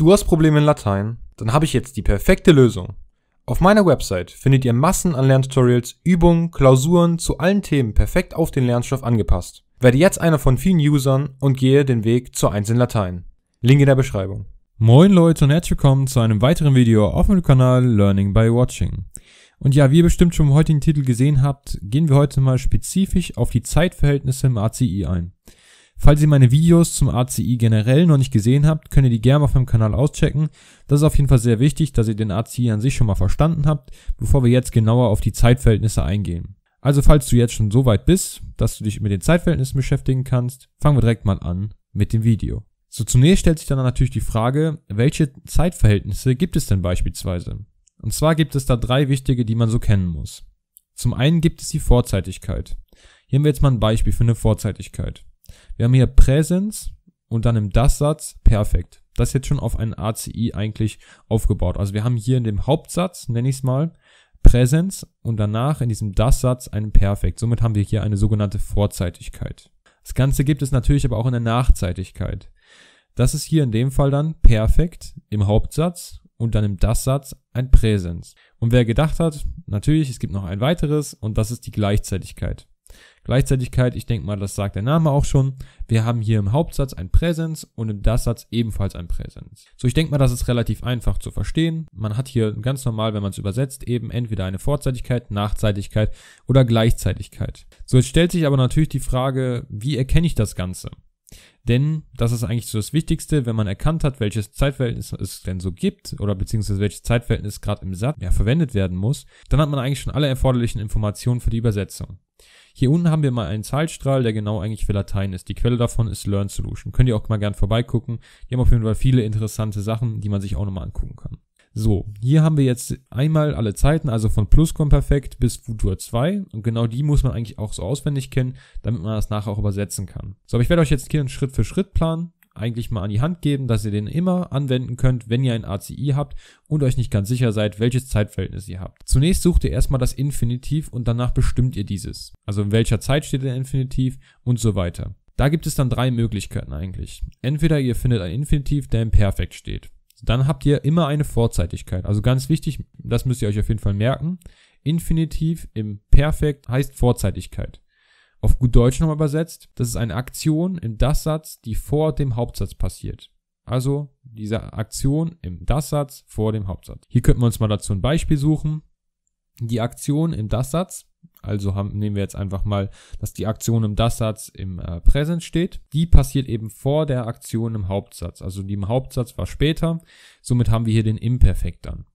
Du hast Probleme in Latein? Dann habe ich jetzt die perfekte Lösung. Auf meiner Website findet ihr Massen an Lerntutorials, Übungen, Klausuren zu allen Themen perfekt auf den Lernstoff angepasst. Werde jetzt einer von vielen Usern und gehe den Weg zur 1 in Latein. Link in der Beschreibung. Moin Leute und herzlich willkommen zu einem weiteren Video auf meinem Kanal Learning by Watching. Und ja, wie ihr bestimmt schon im heutigen Titel gesehen habt, gehen wir heute mal spezifisch auf die Zeitverhältnisse im ACI ein. Falls ihr meine Videos zum ACI generell noch nicht gesehen habt, könnt ihr die gerne auf meinem Kanal auschecken. Das ist auf jeden Fall sehr wichtig, dass ihr den ACI an sich schon mal verstanden habt, bevor wir jetzt genauer auf die Zeitverhältnisse eingehen. Also falls du jetzt schon so weit bist, dass du dich mit den Zeitverhältnissen beschäftigen kannst, fangen wir direkt mal an mit dem Video. So zunächst stellt sich dann natürlich die Frage, welche Zeitverhältnisse gibt es denn beispielsweise? Und zwar gibt es da drei wichtige, die man so kennen muss. Zum einen gibt es die Vorzeitigkeit. Hier haben wir jetzt mal ein Beispiel für eine Vorzeitigkeit. Wir haben hier Präsenz und dann im Das-Satz perfekt. Das ist jetzt schon auf einen ACI eigentlich aufgebaut. Also wir haben hier in dem Hauptsatz, nenne ich es mal, Präsenz und danach in diesem Das-Satz einen Perfekt. Somit haben wir hier eine sogenannte Vorzeitigkeit. Das Ganze gibt es natürlich aber auch in der Nachzeitigkeit. Das ist hier in dem Fall dann Perfekt im Hauptsatz und dann im Das-Satz ein Präsenz. Und wer gedacht hat, natürlich, es gibt noch ein weiteres und das ist die Gleichzeitigkeit. Gleichzeitigkeit, ich denke mal, das sagt der Name auch schon. Wir haben hier im Hauptsatz ein Präsens und im Das-Satz ebenfalls ein Präsens. So, ich denke mal, das ist relativ einfach zu verstehen. Man hat hier ganz normal, wenn man es übersetzt, eben entweder eine Vorzeitigkeit, Nachzeitigkeit oder Gleichzeitigkeit. So, jetzt stellt sich aber natürlich die Frage, wie erkenne ich das Ganze? Denn das ist eigentlich so das Wichtigste, wenn man erkannt hat, welches Zeitverhältnis es denn so gibt oder beziehungsweise welches Zeitverhältnis gerade im Satz ja, verwendet werden muss, dann hat man eigentlich schon alle erforderlichen Informationen für die Übersetzung. Hier unten haben wir mal einen Zeitstrahl, der genau eigentlich für Latein ist. Die Quelle davon ist Learn Solution. Könnt ihr auch mal gern vorbeigucken. Die haben auf jeden Fall viele interessante Sachen, die man sich auch nochmal angucken kann. So, hier haben wir jetzt einmal alle Zeiten, also von Plusquamperfekt bis Futur 2. Und genau die muss man eigentlich auch so auswendig kennen, damit man das nachher auch übersetzen kann. So, aber ich werde euch jetzt hier einen Schritt-für-Schritt-Plan eigentlich mal an die Hand geben, dass ihr den immer anwenden könnt, wenn ihr ein ACI habt und euch nicht ganz sicher seid, welches Zeitverhältnis ihr habt. Zunächst sucht ihr erstmal das Infinitiv und danach bestimmt ihr dieses. Also in welcher Zeit steht der Infinitiv und so weiter. Da gibt es dann drei Möglichkeiten eigentlich. Entweder ihr findet ein Infinitiv, der im Perfekt steht dann habt ihr immer eine Vorzeitigkeit. Also ganz wichtig, das müsst ihr euch auf jeden Fall merken. Infinitiv im Perfekt heißt Vorzeitigkeit. Auf gut Deutsch nochmal übersetzt, das ist eine Aktion im Das-Satz, die vor dem Hauptsatz passiert. Also diese Aktion im Das-Satz vor dem Hauptsatz. Hier könnten wir uns mal dazu ein Beispiel suchen. Die Aktion im Das-Satz also haben, nehmen wir jetzt einfach mal, dass die Aktion im Das-Satz im äh, Präsens steht. Die passiert eben vor der Aktion im Hauptsatz. Also die im Hauptsatz war später. Somit haben wir hier den Imperfekt dann.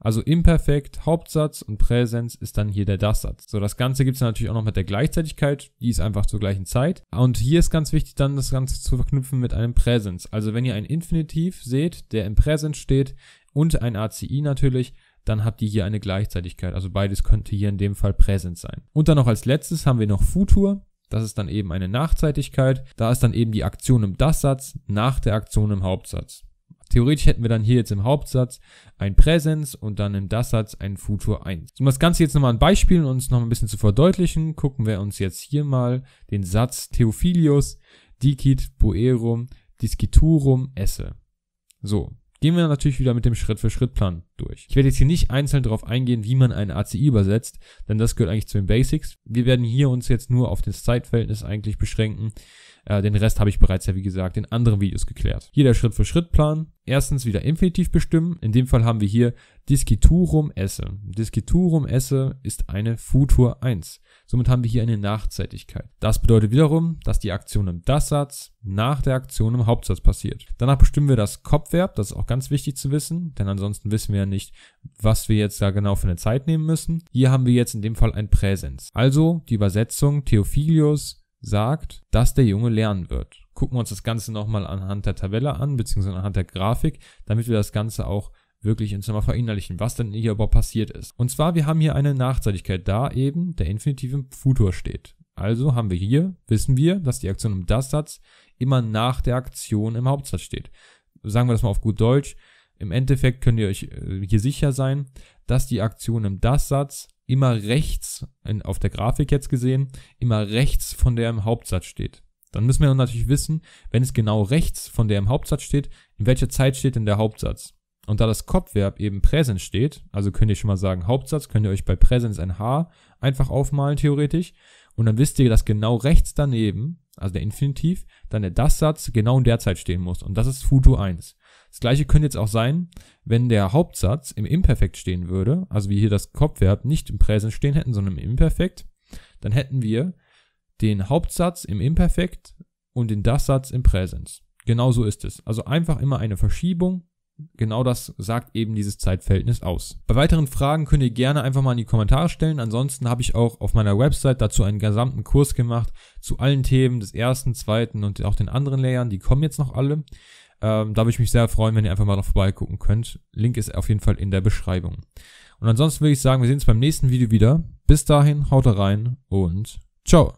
Also Imperfekt, Hauptsatz und Präsens ist dann hier der Das-Satz. So, das Ganze gibt es natürlich auch noch mit der Gleichzeitigkeit. Die ist einfach zur gleichen Zeit. Und hier ist ganz wichtig dann, das Ganze zu verknüpfen mit einem Präsens. Also wenn ihr einen Infinitiv seht, der im Präsens steht und ein ACI natürlich, dann habt ihr hier eine Gleichzeitigkeit. Also beides könnte hier in dem Fall präsent sein. Und dann noch als letztes haben wir noch Futur. Das ist dann eben eine Nachzeitigkeit. Da ist dann eben die Aktion im Das-Satz nach der Aktion im Hauptsatz. Theoretisch hätten wir dann hier jetzt im Hauptsatz ein Präsens und dann im Das-Satz ein Futur 1. Um das Ganze jetzt nochmal an Beispielen uns noch ein bisschen zu verdeutlichen, gucken wir uns jetzt hier mal den Satz Theophilius dicit boerum disciturum esse. So, Gehen wir natürlich wieder mit dem Schritt-für-Schritt-Plan durch. Ich werde jetzt hier nicht einzeln darauf eingehen, wie man eine ACI übersetzt, denn das gehört eigentlich zu den Basics. Wir werden hier uns jetzt nur auf das Zeitverhältnis eigentlich beschränken äh, den Rest habe ich bereits ja, wie gesagt, in anderen Videos geklärt. Hier der Schritt-für-Schritt-Plan. Erstens wieder Infinitiv bestimmen. In dem Fall haben wir hier Disciturum esse. Disciturum esse ist eine Futur 1. Somit haben wir hier eine Nachzeitigkeit. Das bedeutet wiederum, dass die Aktion im Das-Satz nach der Aktion im Hauptsatz passiert. Danach bestimmen wir das Kopfverb, das ist auch ganz wichtig zu wissen, denn ansonsten wissen wir ja nicht, was wir jetzt da genau für eine Zeit nehmen müssen. Hier haben wir jetzt in dem Fall ein Präsens. Also die Übersetzung Theophilius sagt, dass der Junge lernen wird. Gucken wir uns das Ganze nochmal anhand der Tabelle an, beziehungsweise anhand der Grafik, damit wir das Ganze auch wirklich uns nochmal verinnerlichen, was denn hier überhaupt passiert ist. Und zwar, wir haben hier eine Nachzeitigkeit, da eben der Infinitiv im Futur steht. Also haben wir hier, wissen wir, dass die Aktion im Das-Satz immer nach der Aktion im Hauptsatz steht. Sagen wir das mal auf gut Deutsch. Im Endeffekt könnt ihr euch äh, hier sicher sein, dass die Aktion im Das-Satz immer rechts, in, auf der Grafik jetzt gesehen, immer rechts von der im Hauptsatz steht. Dann müssen wir natürlich wissen, wenn es genau rechts von der im Hauptsatz steht, in welcher Zeit steht denn der Hauptsatz? Und da das Kopfverb eben Präsens steht, also könnt ihr schon mal sagen Hauptsatz, könnt ihr euch bei Präsens ein H einfach aufmalen theoretisch. Und dann wisst ihr, dass genau rechts daneben, also der Infinitiv, dann der Das-Satz genau in der Zeit stehen muss. Und das ist Futur 1. Das gleiche könnte jetzt auch sein, wenn der Hauptsatz im Imperfekt stehen würde, also wie hier das Kopfverb nicht im Präsens stehen hätten, sondern im Imperfekt, dann hätten wir den Hauptsatz im Imperfekt und den Das-Satz im Präsens. Genau so ist es. Also einfach immer eine Verschiebung genau das sagt eben dieses Zeitverhältnis aus. Bei weiteren Fragen könnt ihr gerne einfach mal in die Kommentare stellen. Ansonsten habe ich auch auf meiner Website dazu einen gesamten Kurs gemacht zu allen Themen des ersten, zweiten und auch den anderen Layern. Die kommen jetzt noch alle. Ähm, da würde ich mich sehr freuen, wenn ihr einfach mal noch vorbeigucken könnt. Link ist auf jeden Fall in der Beschreibung. Und ansonsten würde ich sagen, wir sehen uns beim nächsten Video wieder. Bis dahin, haut rein und ciao.